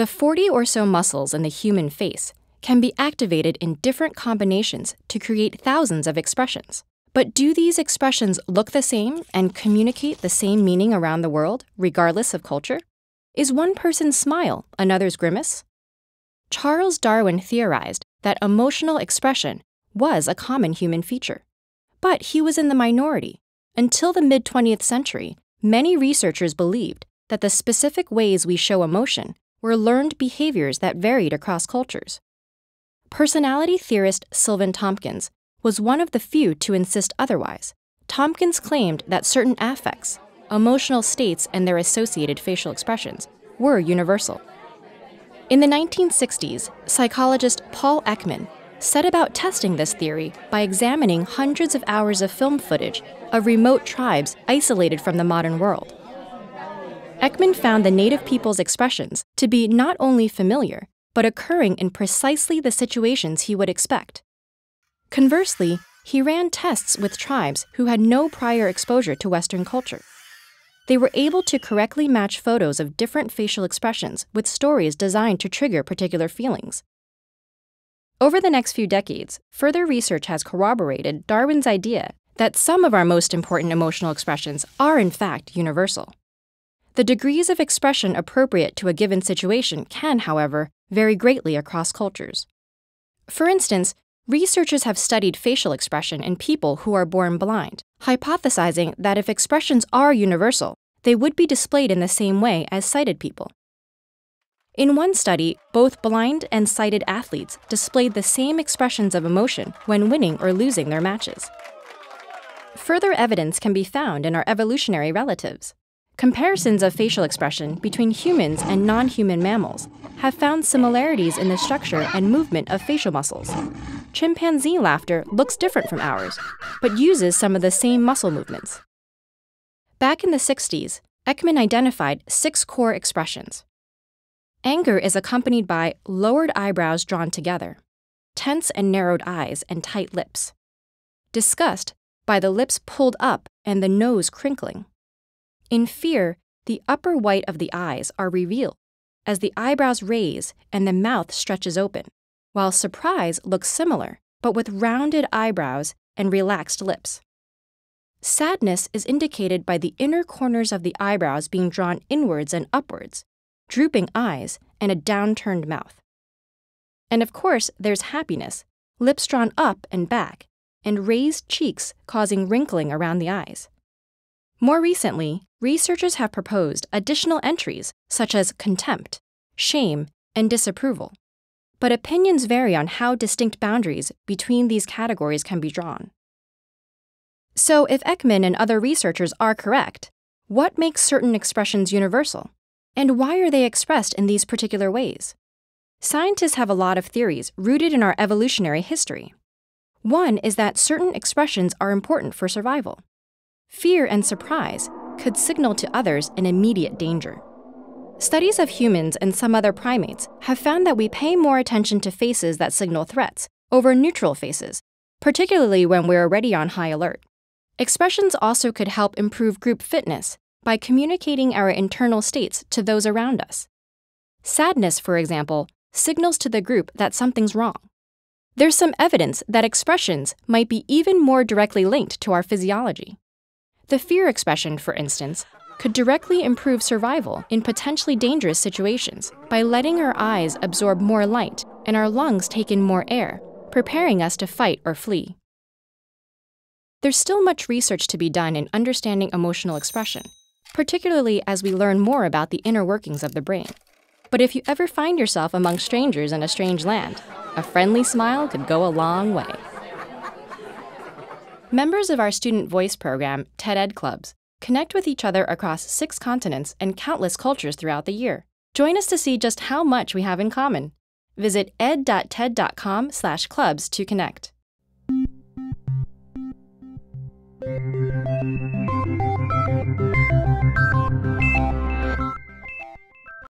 The 40 or so muscles in the human face can be activated in different combinations to create thousands of expressions. But do these expressions look the same and communicate the same meaning around the world, regardless of culture? Is one person's smile another's grimace? Charles Darwin theorized that emotional expression was a common human feature. But he was in the minority. Until the mid 20th century, many researchers believed that the specific ways we show emotion were learned behaviors that varied across cultures. Personality theorist Sylvan Tompkins was one of the few to insist otherwise. Tompkins claimed that certain affects, emotional states, and their associated facial expressions were universal. In the 1960s, psychologist Paul Ekman set about testing this theory by examining hundreds of hours of film footage of remote tribes isolated from the modern world. Ekman found the native people's expressions to be not only familiar, but occurring in precisely the situations he would expect. Conversely, he ran tests with tribes who had no prior exposure to Western culture. They were able to correctly match photos of different facial expressions with stories designed to trigger particular feelings. Over the next few decades, further research has corroborated Darwin's idea that some of our most important emotional expressions are, in fact, universal. The degrees of expression appropriate to a given situation can, however, vary greatly across cultures. For instance, researchers have studied facial expression in people who are born blind, hypothesizing that if expressions are universal, they would be displayed in the same way as sighted people. In one study, both blind and sighted athletes displayed the same expressions of emotion when winning or losing their matches. Further evidence can be found in our evolutionary relatives. Comparisons of facial expression between humans and non human mammals have found similarities in the structure and movement of facial muscles. Chimpanzee laughter looks different from ours, but uses some of the same muscle movements. Back in the 60s, Ekman identified six core expressions. Anger is accompanied by lowered eyebrows drawn together, tense and narrowed eyes, and tight lips. Disgust by the lips pulled up and the nose crinkling in fear, the upper white of the eyes are revealed as the eyebrows raise and the mouth stretches open, while surprise looks similar but with rounded eyebrows and relaxed lips. Sadness is indicated by the inner corners of the eyebrows being drawn inwards and upwards, drooping eyes, and a downturned mouth. And of course, there's happiness, lips drawn up and back, and raised cheeks causing wrinkling around the eyes. More recently, researchers have proposed additional entries such as contempt, shame, and disapproval. But opinions vary on how distinct boundaries between these categories can be drawn. So, if Ekman and other researchers are correct, what makes certain expressions universal? And why are they expressed in these particular ways? Scientists have a lot of theories rooted in our evolutionary history. One is that certain expressions are important for survival fear and surprise could signal to others an immediate danger. Studies of humans and some other primates have found that we pay more attention to faces that signal threats over neutral faces, particularly when we're already on high alert. Expressions also could help improve group fitness by communicating our internal states to those around us. Sadness, for example, signals to the group that something's wrong. There's some evidence that expressions might be even more directly linked to our physiology. The fear expression, for instance, could directly improve survival in potentially dangerous situations by letting our eyes absorb more light and our lungs take in more air, preparing us to fight or flee. There's still much research to be done in understanding emotional expression, particularly as we learn more about the inner workings of the brain. But if you ever find yourself among strangers in a strange land, a friendly smile could go a long way. Members of our student voice program, TED Ed Clubs, connect with each other across six continents and countless cultures throughout the year. Join us to see just how much we have in common. Visit ed.ted.com/clubs to connect. Thank you.